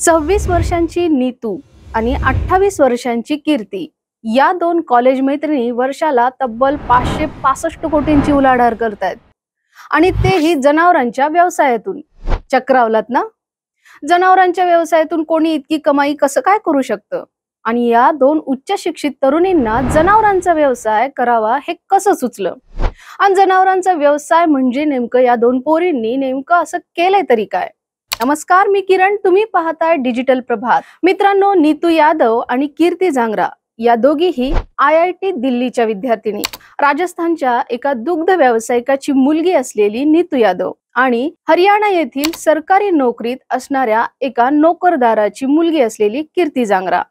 सव्वीस वर्षांची नीतू आणि अठ्ठावीस वर्षांची कीर्ती या दोन कॉलेज मैत्रिणी वर्षाला तब्बल पाचशे पासष्ट कोटींची उलाढाल आहेत आणि तेही जनावरांच्या व्यवसायातून चक्रावलात ना जनावरांच्या व्यवसायातून कोणी इतकी कमाई कसं काय करू शकतं आणि या दोन उच्च शिक्षित तरुणींना जनावरांचा व्यवसाय करावा हे कसं सुचलं आणि जनावरांचा व्यवसाय म्हणजे नेमकं या दोन पोरींनी नेमकं असं केलंय तरी काय नमस्कार मी किरण तुम्ही पाहताय डिजिटल प्रभात मित्रांनो नीतू यादव आणि कीर्ती जांगरा या दोघीही आय आय टी दिल्लीच्या विद्यार्थिनी राजस्थानच्या एका दुग्ध व्यावसायिकाची मुलगी असलेली नीतू यादव आणि हरियाणा येथील सरकारी नोकरीत असणाऱ्या एका नोकरदाराची मुलगी असलेली कीर्ती जांगरा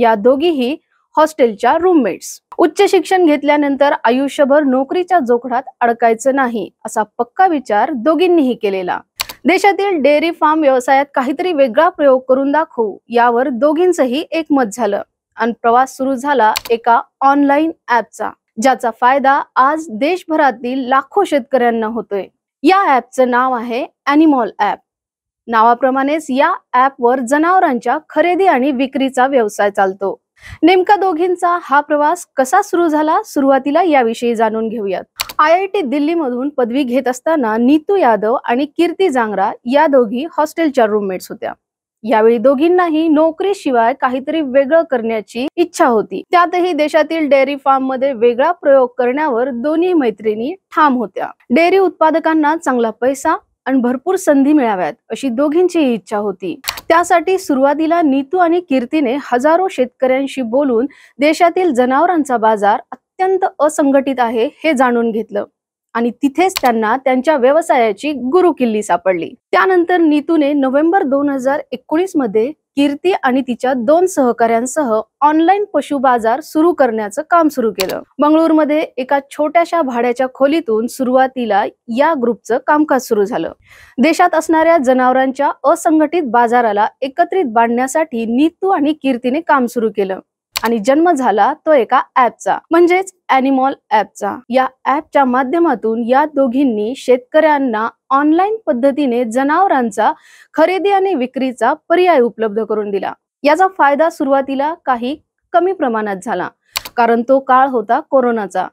या दोघीही हॉस्टेलच्या रूममेट्स उच्च शिक्षण घेतल्यानंतर आयुष्यभर नोकरीच्या जोखडात अडकायचं नाही असा पक्का विचार दोघींनीही केलेला देशातील डेअरी फार्म व्यवसायात काहीतरी वेगळा प्रयोग करून दाखवू यावर दोघींचही एकमत झालं आणि प्रवास सुरू झाला एका ऑनलाईन ऍपचा ज्याचा फायदा आज देशभरातील लाखो शेतकऱ्यांना होतोय या ऍपचं नाव आहे अॅनिमॉल ऍप नावाप्रमाणेच या ऍपवर जनावरांच्या खरेदी आणि विक्रीचा व्यवसाय चालतो नेमका दोघींचा हा प्रवास कसा सुरू झाला सुरुवातीला याविषयी जाणून घेऊयात आय आय टी दिल्लीमधून पदवी घेत असताना नीतू यादव आणि कीर्ती जांगरा या दोघी हॉस्टेलच्या रूममेट्स होत्या यावेळी दोघींनाही नोकरीशिवाय काहीतरी वेगळं करण्याची इच्छा होती त्यातही देशातील डेअरी फार्म मध्ये वेगळा प्रयोग करण्यावर दोन्ही मैत्रिणी ठाम होत्या डेअरी उत्पादकांना चांगला पैसा आणि भरपूर संधी मिळाव्यात अशी दोघींची इच्छा होती त्यासाठी सुरुवातीला नीतू आणि कीर्तीने हजारो शेतकऱ्यांशी बोलून देशातील जनावरांचा बाजार अत्यंत असंघटित आहे हे जाणून घेतलं आणि तिथेच त्यांना त्यांच्या व्यवसायाची गुरुकिल्ली सापडली त्यानंतर नीतूने नोव्हेंबर दोन हजार एकोणीस मध्ये कीर्ती आणि तिच्या दोन सहकाऱ्यांसह ऑनलाईन पशु बाजार सुरू करण्याचं काम सुरू केलं बंगळूरमध्ये एका छोट्याशा भाड्याच्या खोलीतून सुरुवातीला या ग्रुपचं कामकाज सुरू झालं देशात असणाऱ्या जनावरांच्या असंघटित बाजाराला एकत्रित बांधण्यासाठी नीतू आणि कीर्तीने काम सुरू केलं आणि जन्म झाला तो एका ऍपचा म्हणजेच अॅनिमॉल ऍपचा या ऍपच्या माध्यमातून या दोघींनी शेतकऱ्यांना ऑनलाईन पद्धतीने जनावरांचा खरेदी आणि विक्रीचा पर्याय उपलब्ध करून दिला याचा फायदा सुरुवातीला काही कमी प्रमाणात झाला कारण तो काळ होता कोरोनाचा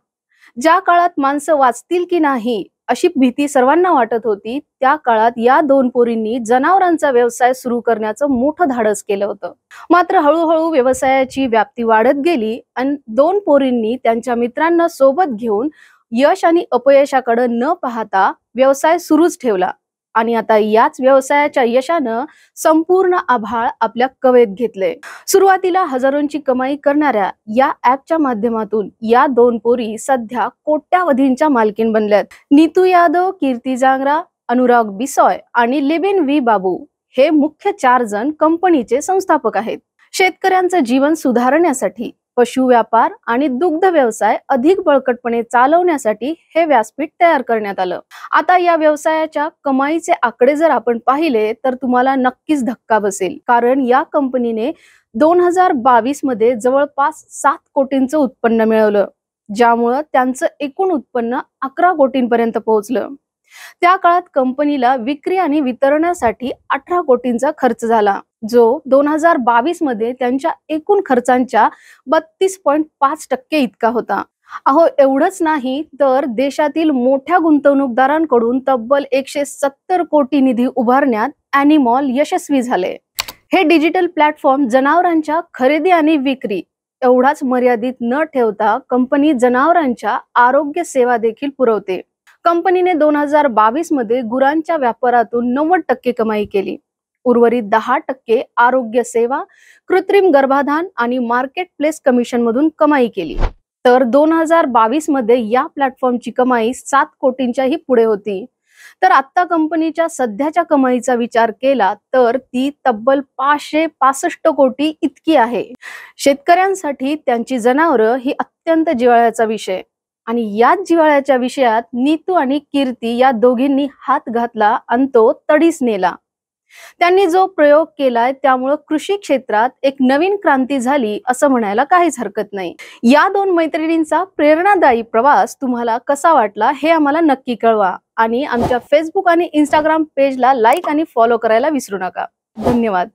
ज्या काळात माणसं वाचतील की नाही अशी भीती सर्वांना वाटत होती त्या काळात या दोन पोरींनी जनावरांचा व्यवसाय सुरू करण्याचं मोठं धाडस केलं होतं मात्र हळूहळू व्यवसायाची व्याप्ती वाढत गेली आणि दोन पोरींनी त्यांच्या मित्रांना सोबत घेऊन यश आणि अपयशाकडे न पाहता व्यवसाय सुरूच ठेवला आणि आता याच व्यवसायाच्या यशानं संपूर्ण आभाळ आपल्या कवेत घेतले सुरुवातीला हजारोंची कमाई करणाऱ्या या ऍपच्या माध्यमातून या दोन पोरी सध्या कोट्यावधींच्या मालकीन बनल्यात नीतू यादव कीर्ती जांगरा अनुराग बिसॉय आणि लिबिन व्ही बाबू हे मुख्य चार जण कंपनीचे संस्थापक आहेत शेतकऱ्यांचं जीवन सुधारण्यासाठी पशु व्यापार आणि दुग्ध व्यवसाय अधिक बळकटपणे चालवण्यासाठी हे व्यासपीठ तयार करण्यात आलं आता या व्यवसायाच्या कमाईचे आकडे जर आपण पाहिले तर तुम्हाला नक्कीच धक्का बसेल कारण या कंपनीने दोन हजार बावीस मध्ये जवळपास सात कोटींचं उत्पन्न मिळवलं ज्यामुळं त्यांचं एकूण उत्पन्न अकरा कोटींपर्यंत पोहोचलं त्या काळात कंपनीला विक्री आणि वितरणासाठी अठरा कोटींचा खर्च झाला जो दोन हजार बावीस मध्ये त्यांच्या एकूण खर्चांच्या बत्तीस पॉईंट पाच टक्के इतका होता अहो एवढंच नाही तर देशातील मोठ्या गुंतवणूकदारांकडून तब्बल एकशे सत्तर कोटी निधी उभारण्यात अॅनिमॉल यशस्वी झाले हे डिजिटल प्लॅटफॉर्म जनावरांच्या खरेदी आणि विक्री एवढाच मर्यादित न ठेवता कंपनी जनावरांच्या आरोग्य सेवा देखील पुरवते कंपनीने दोन हजार बावीस मध्ये गुरांच्या व्यापारातून नव्वद टक्के कमाई केली उर्वरित दहा टक्के आरोग्य सेवा कृत्रिम गर्भाधान आणि मार्केट प्लेस कमिशन मधून कमाई केली तर दोन हजार बावीस मध्ये या प्लॅटफॉर्मची कमाई सात कोटींच्याही पुढे होती तर आता कंपनीच्या सध्याच्या कमाईचा विचार केला तर ती तब्बल पाचशे पासष्ट कोटी इतकी आहे शेतकऱ्यांसाठी त्यांची जनावरं ही अत्यंत जिवाळ्याचा विषय आणि याच जिवाळ्याच्या विषयात नीतू आणि कीर्ती या दोघींनी हात घातला आणि तो तडीस नेला त्यांनी जो प्रयोग केलाय त्यामुळं कृषी क्षेत्रात एक नवीन क्रांती झाली असं म्हणायला काहीच हरकत नाही या दोन मैत्रिणींचा प्रेरणादायी प्रवास तुम्हाला कसा वाटला हे आम्हाला नक्की कळवा आणि आमच्या फेसबुक आणि इंस्टाग्राम पेजला लाईक आणि फॉलो करायला विसरू नका धन्यवाद